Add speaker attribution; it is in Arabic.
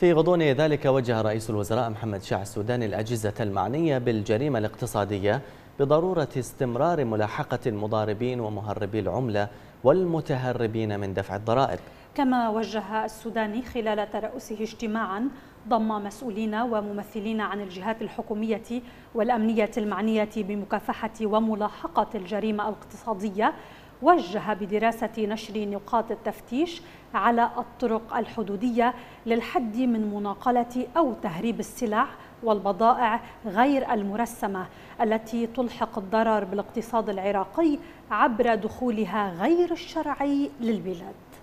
Speaker 1: في غضون ذلك وجه رئيس الوزراء محمد شاع السوداني الأجهزة المعنية بالجريمة الاقتصادية بضرورة استمرار ملاحقة المضاربين ومهربي العملة والمتهربين من دفع الضرائب
Speaker 2: كما وجه السوداني خلال ترأسه اجتماعا ضم مسؤولين وممثلين عن الجهات الحكومية والأمنية المعنية بمكافحة وملاحقة الجريمة الاقتصادية وجه بدراسة نشر نقاط التفتيش على الطرق الحدودية للحد من مناقلة أو تهريب السلع والبضائع غير المرسمة التي تلحق الضرر بالاقتصاد العراقي عبر دخولها غير الشرعي للبلاد